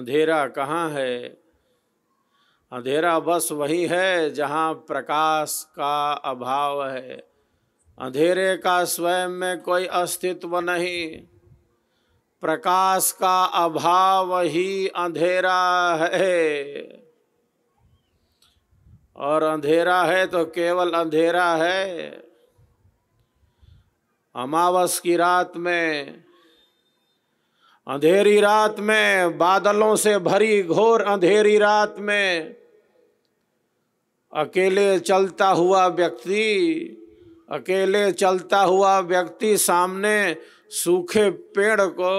अंधेरा कहाँ है अंधेरा बस वही है जहाँ प्रकाश का अभाव है अंधेरे का स्वयं में कोई अस्तित्व नहीं प्रकाश का अभाव ही अंधेरा है और अंधेरा है तो केवल अंधेरा है अमावस की रात में अंधेरी रात में बादलों से भरी घोर अंधेरी रात में अकेले चलता हुआ व्यक्ति अकेले चलता हुआ व्यक्ति सामने सूखे पेड़ को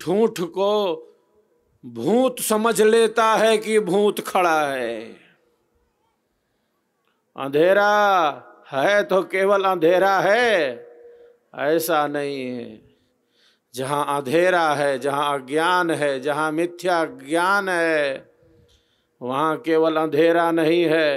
ठूठ को भूत समझ लेता है कि भूत खड़ा है अंधेरा है तो केवल अंधेरा है ऐसा नहीं है जहाँ अंधेरा है जहाँ अज्ञान है जहाँ मिथ्या ज्ञान है वहाँ केवल अंधेरा नहीं है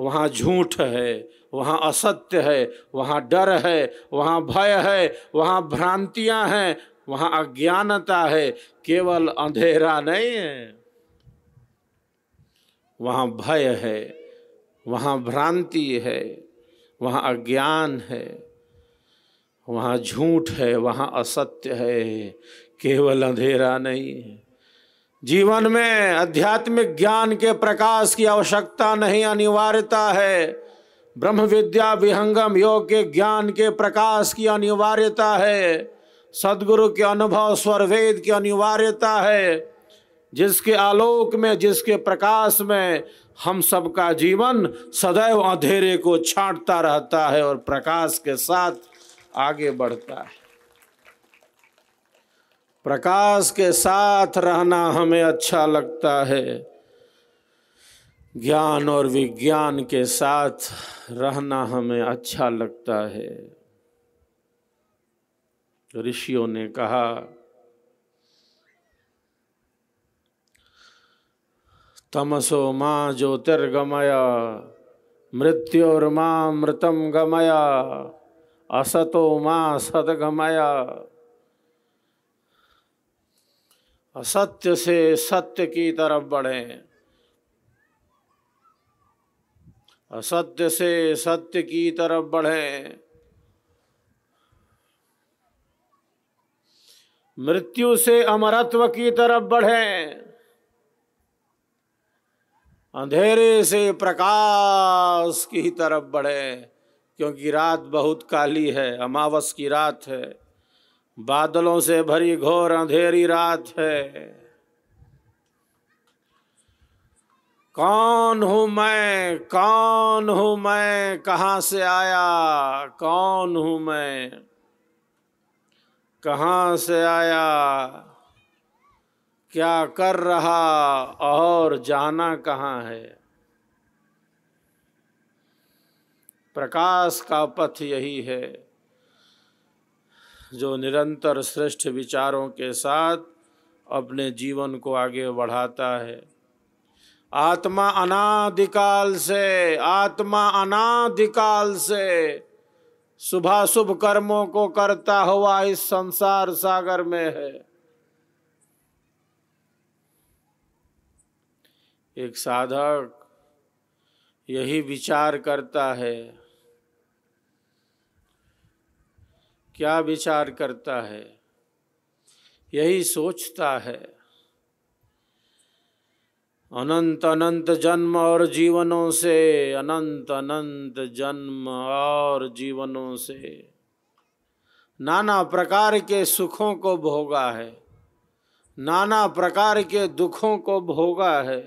वहाँ झूठ है वहाँ असत्य है वहाँ डर है वहाँ भय है वहाँ भ्रांतियाँ हैं वहाँ अज्ञानता है केवल अंधेरा नहीं है वहाँ भय है वहाँ भ्रांति है वहाँ अज्ञान है वहाँ झूठ है वहाँ असत्य है केवल अंधेरा नहीं है जीवन में आध्यात्मिक ज्ञान के प्रकाश की आवश्यकता नहीं अनिवार्यता है ब्रह्म विद्या विहंगम योग के ज्ञान के प्रकाश की अनिवार्यता है सदगुरु के अनुभव स्वर वेद की अनिवार्यता है जिसके आलोक में जिसके प्रकाश में हम सबका जीवन सदैव अंधेरे को छांटता रहता है और प्रकाश के साथ आगे बढ़ता है प्रकाश के साथ रहना हमें अच्छा लगता है ज्ञान और विज्ञान के साथ रहना हमें अच्छा लगता है ऋषियों ने कहा तमसो माँ ज्योतिर्गमया माँ मृतम गमया असतो माँ सदगमया असत्य से सत्य की तरफ बढ़े असत्य से सत्य की तरफ बढ़े मृत्यु से अमरत्व की तरफ बढ़े अंधेरे से प्रकाश की तरफ बढ़े क्योंकि रात बहुत काली है अमावस की रात है बादलों से भरी घोर अंधेरी रात है कौन हूँ मैं कौन हूँ मैं कहाँ से आया कौन हूँ मैं कहाँ से आया क्या कर रहा और जाना कहाँ है प्रकाश का पथ यही है जो निरंतर श्रेष्ठ विचारों के साथ अपने जीवन को आगे बढ़ाता है आत्मा अनादिकाल से आत्मा अनादिकाल से शुभा शुभ कर्मों को करता हुआ इस संसार सागर में है एक साधक यही विचार करता है क्या विचार करता है यही सोचता है अनंत अनंत जन्म और जीवनों से अनंत अनंत जन्म और जीवनों से नाना प्रकार के सुखों को भोगा है नाना प्रकार के दुखों को भोगा है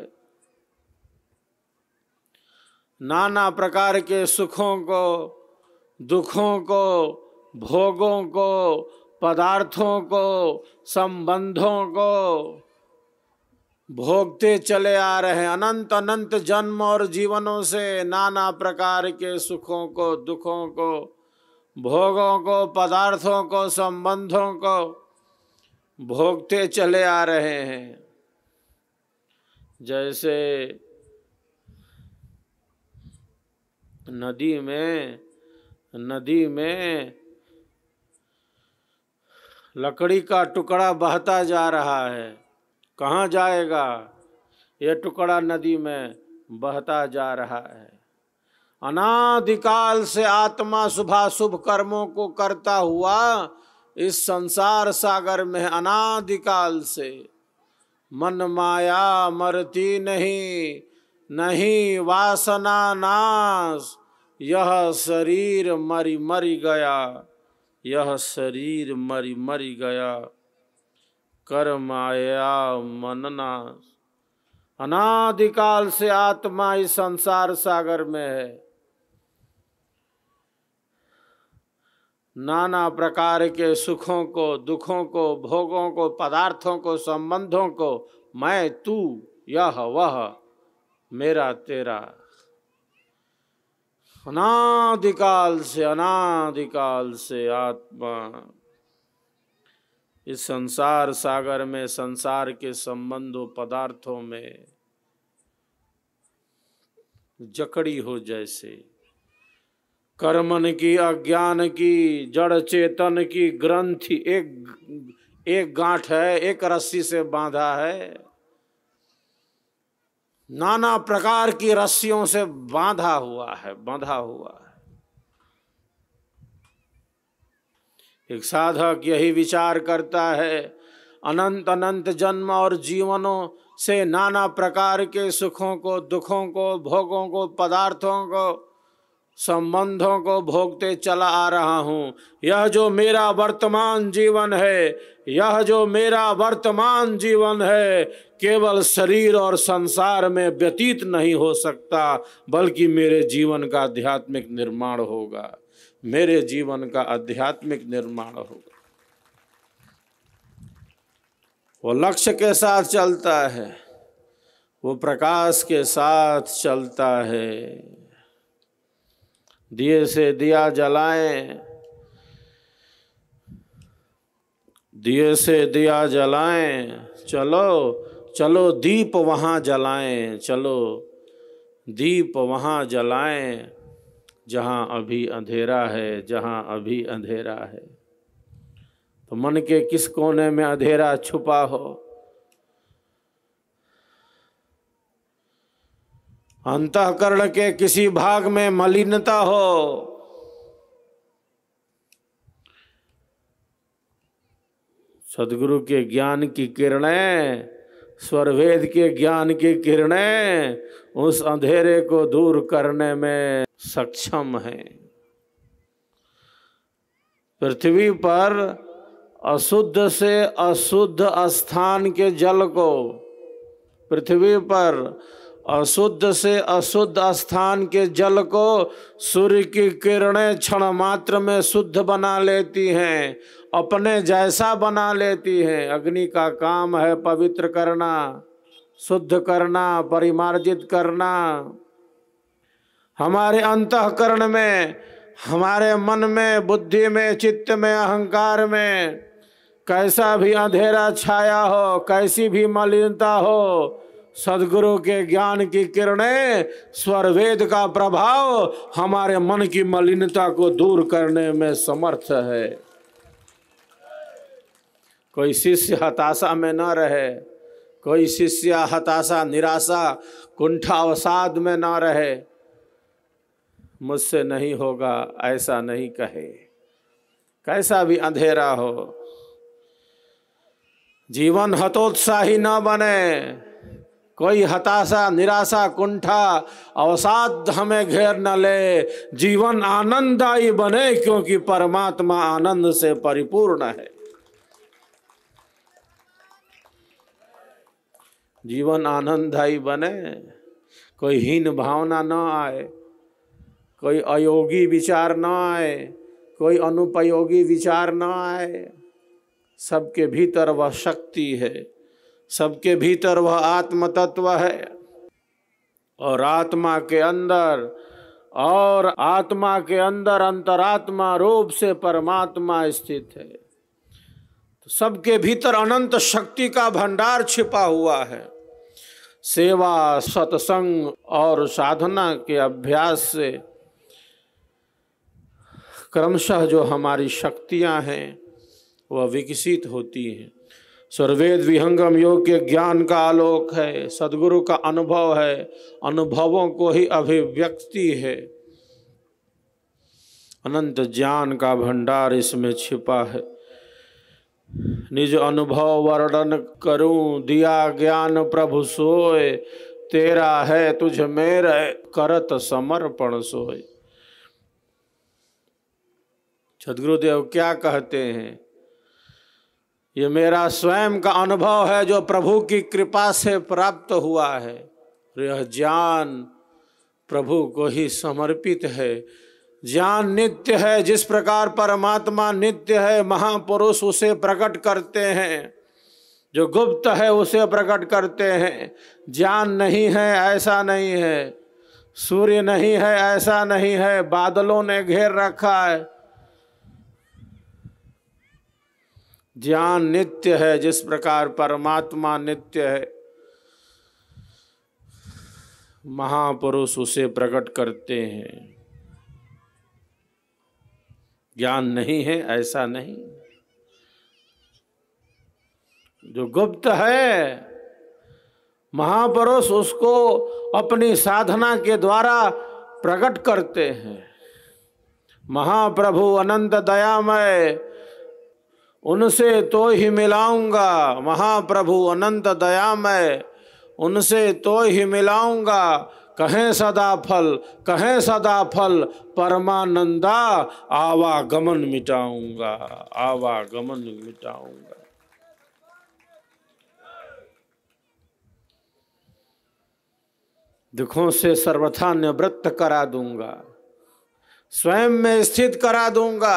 नाना प्रकार के सुखों को दुखों को भोगों को पदार्थों को संबंधों को भोगते चले आ रहे हैं अनंत अनंत जन्म और जीवनों से नाना प्रकार के सुखों को दुखों को भोगों को पदार्थों को संबंधों को भोगते चले आ रहे हैं जैसे नदी में नदी में लकड़ी का टुकड़ा बहता जा रहा है कहाँ जाएगा यह टुकड़ा नदी में बहता जा रहा है अनादिकाल से आत्मा सुभा शुभ कर्मों को करता हुआ इस संसार सागर में अनादिकाल से मन माया मरती नहीं नहीं वासना नाश यह शरीर मरी मरी गया यह शरीर मरी मरी गया कर माया मनना अनादिकाल से आत्मा इस संसार सागर में है नाना प्रकार के सुखों को दुखों को भोगों को पदार्थों को संबंधों को मैं तू यह वह मेरा तेरा अनादिकाल से अनादिकाल से आत्मा इस संसार सागर में संसार के संबंधों पदार्थों में जकड़ी हो जैसे कर्मन की अज्ञान की जड़ चेतन की ग्रंथि एक एक गांठ है एक रस्सी से बांधा है नाना प्रकार की रस्सियों से बांधा हुआ है बांधा हुआ है एक साधक यही विचार करता है अनंत अनंत जन्म और जीवनों से नाना प्रकार के सुखों को दुखों को भोगों को पदार्थों को संबंधों को भोगते चला आ रहा हूँ यह जो मेरा वर्तमान जीवन है यह जो मेरा वर्तमान जीवन है केवल शरीर और संसार में व्यतीत नहीं हो सकता बल्कि मेरे जीवन का आध्यात्मिक निर्माण होगा मेरे जीवन का आध्यात्मिक निर्माण होगा वो लक्ष्य के साथ चलता है वो प्रकाश के साथ चलता है दिए से दिया जलाएं दिए से दिया जलाएं चलो चलो दीप वहाँ जलाएं चलो दीप वहाँ जलाएं जहाँ अभी अंधेरा है जहाँ अभी अंधेरा है तो मन के किस कोने में अंधेरा छुपा हो अंतकरण के किसी भाग में मलिनता हो सदगुरु के ज्ञान की किरणें स्वरवेद के ज्ञान की किरणें उस अंधेरे को दूर करने में सक्षम हैं पृथ्वी पर अशुद्ध से अशुद्ध स्थान के जल को पृथ्वी पर अशुद्ध से अशुद्ध स्थान के जल को सूर्य की किरणें क्षण मात्र में शुद्ध बना लेती हैं अपने जैसा बना लेती हैं अग्नि का काम है पवित्र करना शुद्ध करना परिमार्जित करना हमारे अंतकरण में हमारे मन में बुद्धि में चित्त में अहंकार में कैसा भी अंधेरा छाया हो कैसी भी मलिनता हो सदगुरु के ज्ञान की किरणें स्वर वेद का प्रभाव हमारे मन की मलिनता को दूर करने में समर्थ है कोई शिष्य हताशा में ना रहे कोई शिष्य हताशा निराशा कुंठावसाद में ना रहे मुझसे नहीं होगा ऐसा नहीं कहे कैसा भी अंधेरा हो जीवन हतोत्साही ना बने कोई हताशा निराशा कुंठा अवसाद हमें घेर न ले जीवन आनंददायी बने क्योंकि परमात्मा आनंद से परिपूर्ण है जीवन आनंददायी बने कोई हीन भावना न आए कोई अयोगी विचार न आए कोई अनुपयोगी विचार न आए सबके भीतर वह शक्ति है सबके भीतर वह आत्म तत्व है और आत्मा के अंदर और आत्मा के अंदर अंतरात्मा रूप से परमात्मा स्थित है तो सबके भीतर अनंत शक्ति का भंडार छिपा हुआ है सेवा सत्संग और साधना के अभ्यास से क्रमशः जो हमारी शक्तियां हैं वह विकसित होती हैं सर्वेद विहंगम योग के ज्ञान का आलोक है सदगुरु का अनुभव है अनुभवों को ही अभिव्यक्ति है अनंत ज्ञान का भंडार इसमें छिपा है निज अनुभव वर्णन करूं दिया ज्ञान प्रभु सोय तेरा है तुझ मेर करत समर्पण सोय सदगुरुदेव क्या कहते हैं ये मेरा स्वयं का अनुभव है जो प्रभु की कृपा से प्राप्त हुआ है यह ज्ञान प्रभु को ही समर्पित है ज्ञान नित्य है जिस प्रकार परमात्मा नित्य है महापुरुष उसे प्रकट करते हैं जो गुप्त है उसे प्रकट करते हैं ज्ञान नहीं है ऐसा नहीं है सूर्य नहीं है ऐसा नहीं है बादलों ने घेर रखा है ज्ञान नित्य है जिस प्रकार परमात्मा नित्य है महापुरुष उसे प्रकट करते हैं ज्ञान नहीं है ऐसा नहीं जो गुप्त है महापुरुष उसको अपनी साधना के द्वारा प्रकट करते हैं महाप्रभु अनंत दयामय उनसे तो ही मिलाऊंगा महाप्रभु अनंत दयामय उनसे तो ही मिलाऊंगा कहें सदा फल कहें सदा फल परमानंदा आवागमन मिटाऊंगा आवागमन मिटाऊंगा दुखों से सर्वथा निवृत्त करा दूंगा स्वयं में स्थित करा दूंगा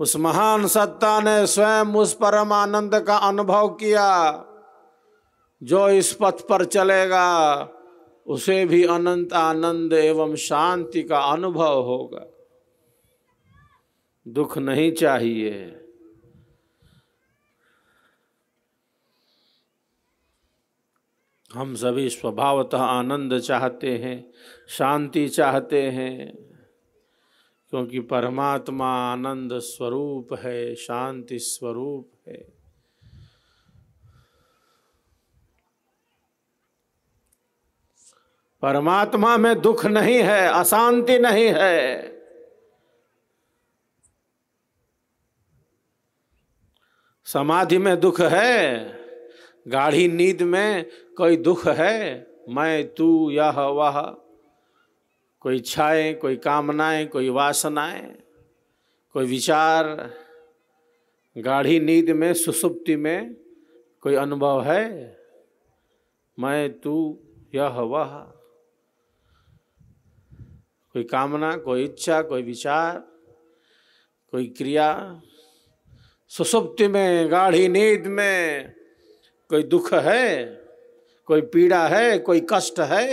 उस महान सत्ता ने स्वयं उस परम आनंद का अनुभव किया जो इस पथ पर चलेगा उसे भी अनंत आनंद एवं शांति का अनुभव होगा दुख नहीं चाहिए हम सभी स्वभावतः आनंद चाहते हैं शांति चाहते हैं क्योंकि परमात्मा आनंद स्वरूप है शांति स्वरूप है परमात्मा में दुख नहीं है अशांति नहीं है समाधि में दुख है गाढ़ी नींद में कोई दुख है मैं तू यह वह कोई इच्छाएं कोई कामनाएं कोई वासनाएं कोई विचार गाढ़ी नींद में सुसुप्ति में कोई अनुभव है मैं तू यह वह कोई कामना कोई इच्छा कोई विचार कोई क्रिया सुसुप्ति में गाढ़ी नींद में कोई दुख है कोई पीड़ा है कोई कष्ट है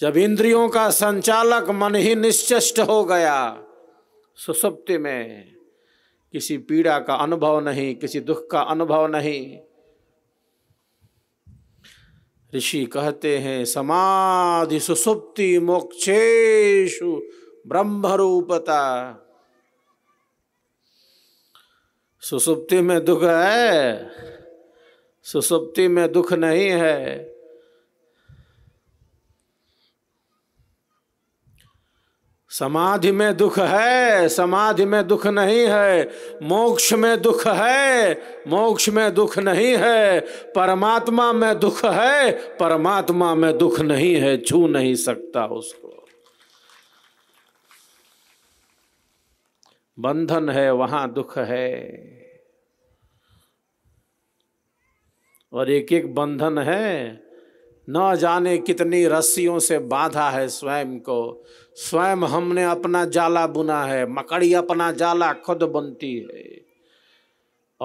जब इंद्रियों का संचालक मन ही निश्चेष्ट हो गया सुसुप्ति में किसी पीड़ा का अनुभव नहीं किसी दुख का अनुभव नहीं ऋषि कहते हैं समाधि सुसुप्ति मोक्षेशु ब्रह्म रूपता सुसुप्ति में दुख है सुसुप्ति में दुख नहीं है समाधि में दुख है समाधि में दुख नहीं है मोक्ष में दुख है मोक्ष में दुख नहीं है परमात्मा में दुख है परमात्मा में दुख नहीं है छू नहीं सकता उसको बंधन है वहां दुख है और एक एक बंधन है न जाने कितनी रस्सियों से बांधा है स्वयं को स्वयं हमने अपना जाला बुना है मकड़ी अपना जाला खुद बनती है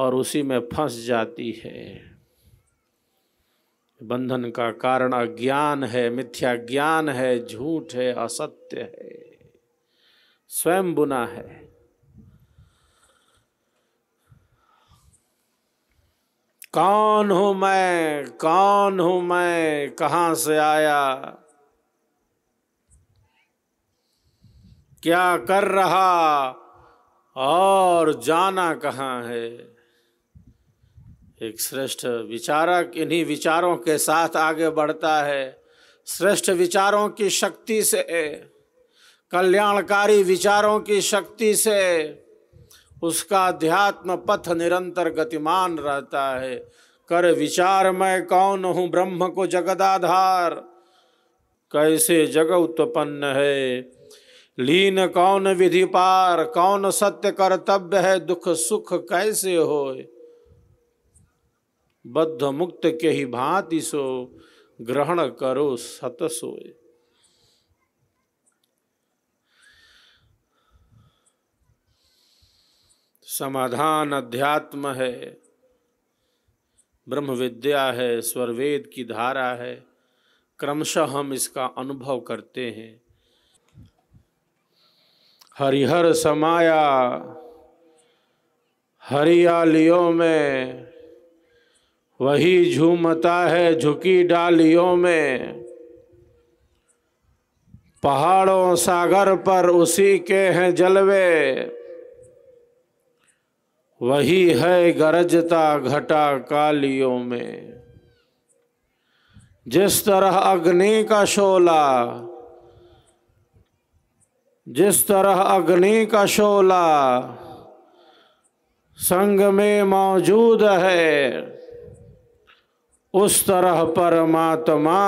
और उसी में फंस जाती है बंधन का कारण अज्ञान है मिथ्या ज्ञान है झूठ है असत्य है स्वयं बुना है कौन हूँ मैं कौन हूँ मैं कहाँ से आया क्या कर रहा और जाना कहाँ है एक श्रेष्ठ विचारक इन्हीं विचारों के साथ आगे बढ़ता है श्रेष्ठ विचारों की शक्ति से कल्याणकारी विचारों की शक्ति से उसका अध्यात्म पथ निरंतर गतिमान रहता है कर विचार मैं कौन हूँ ब्रह्म को जगदाधार कैसे जग उत्पन्न है लीन कौन विधि पार कौन सत्य कर्तव्य है दुख सुख कैसे हो बद्ध मुक्त के ही भांति सो ग्रहण करो सत सोए समाधान अध्यात्म है ब्रह्म विद्या है स्वरवेद की धारा है क्रमशः हम इसका अनुभव करते हैं हरिहर समाया हरियालियों में वही झूमता है झुकी डालियों में पहाड़ों सागर पर उसी के हैं जलवे वही है गरजता घटा कालियों में जिस तरह अग्नि का शोला जिस तरह अग्नि का शोला संग में मौजूद है उस तरह परमात्मा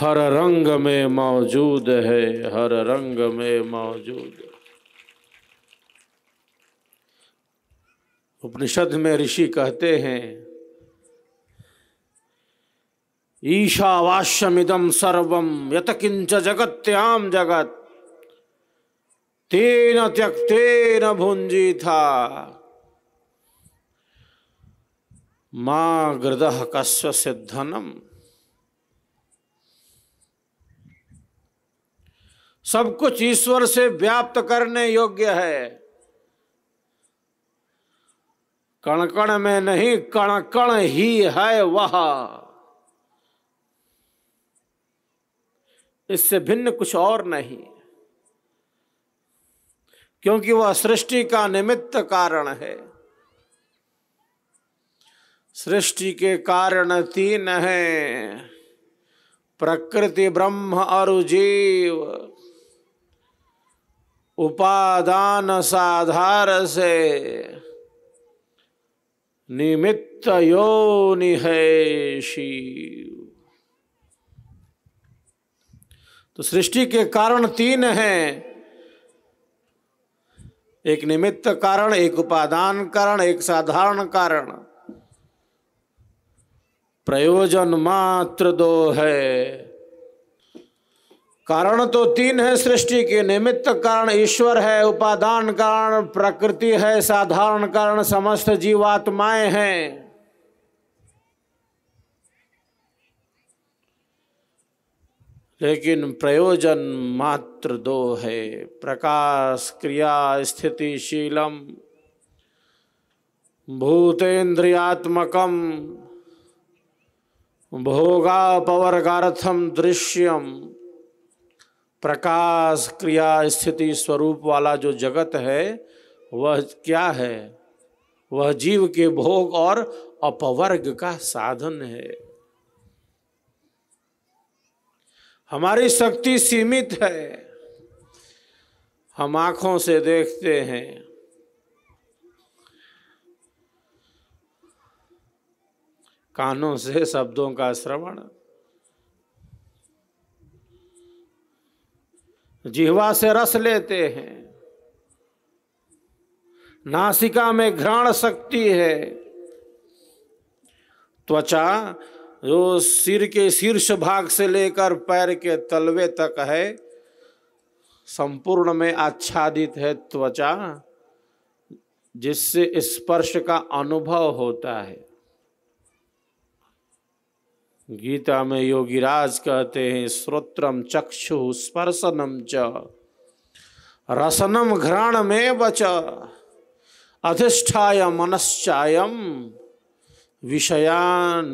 हर रंग में मौजूद है हर रंग में मौजूद है उपनिषद में ऋषि कहते हैं सर्व यत किंच जगत्याम जगत तेन त्यक्तेन भुंजी था माँ गृद कश्य सिद्धनम सब कुछ ईश्वर से व्याप्त करने योग्य है कण कण में नहीं कण कण ही है वह इससे भिन्न कुछ और नहीं क्योंकि वह सृष्टि का निमित्त कारण है सृष्टि के कारण तीन हैं प्रकृति ब्रह्म और जीव उपादान साधार से निमित्त योनि है शिव तो सृष्टि के कारण तीन हैं एक निमित्त कारण एक उपादान कारण एक साधारण कारण प्रयोजन मात्र दो है कारण तो तीन है सृष्टि के निमित्त कारण ईश्वर है उपादान कारण प्रकृति है साधारण कारण समस्त जीवात्माएं हैं लेकिन प्रयोजन मात्र दो है प्रकाश क्रिया स्थितिशीलम भूतेन्द्रियात्मकम भोगापवर्गार्थम दृश्यम प्रकाश क्रिया स्थिति स्वरूप वाला जो जगत है वह क्या है वह जीव के भोग और अपवर्ग का साधन है हमारी शक्ति सीमित है हम आंखों से देखते हैं कानों से शब्दों का श्रवण जिहवा से रस लेते हैं नासिका में घ्राण शक्ति है त्वचा जो सिर के शीर्ष भाग से लेकर पैर के तलवे तक है संपूर्ण में आच्छादित है त्वचा जिससे स्पर्श का अनुभव होता है गीता में योगीराज कहते हैं श्रोत्रम चक्षु स्पर्शनम च रसनम घ्राण में बच अधिष्ठा मनश्चा विषयानुपसेवते